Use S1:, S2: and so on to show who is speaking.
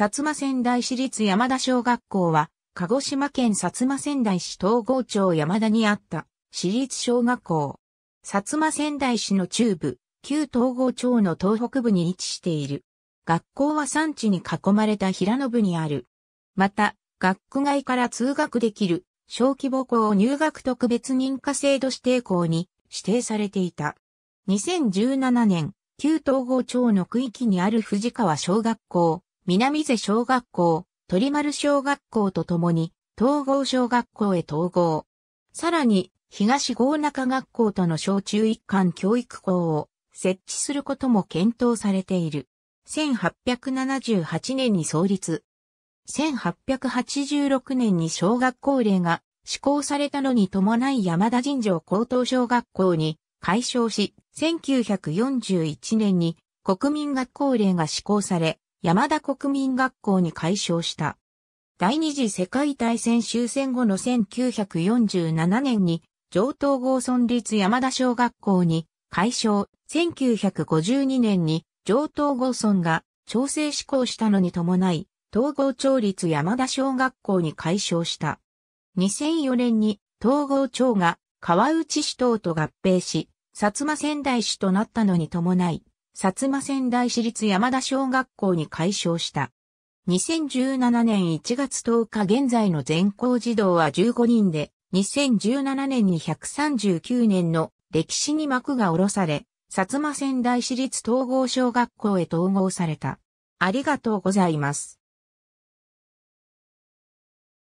S1: 薩摩仙台市立山田小学校は、鹿児島県薩摩仙台市東郷町山田にあった市立小学校。薩摩仙台市の中部、旧東郷町の東北部に位置している。学校は山地に囲まれた平野部にある。また、学区外から通学できる小規模校入学特別認可制度指定校に指定されていた。2017年、旧東郷町の区域にある藤川小学校、南瀬小学校、鳥丸小学校とともに、統合小学校へ統合。さらに、東郷中学校との小中一貫教育校を設置することも検討されている。1878年に創立。1886年に小学校令が施行されたのに伴い山田尋常高等小学校に解消し、1941年に国民学校令が施行され、山田国民学校に改称した。第二次世界大戦終戦後の1947年に上東郷村立山田小学校に改称、1952年に上東郷村が調整施行したのに伴い、統合町立山田小学校に改称した。2004年に統合町が川内市等と合併し、薩摩仙台市となったのに伴い、薩摩仙台市立山田小学校に改称した。2017年1月10日現在の全校児童は15人で、2017年に139年の歴史に幕が下ろされ、薩摩仙台市立統合小学校へ統合された。ありがとうござい
S2: ます。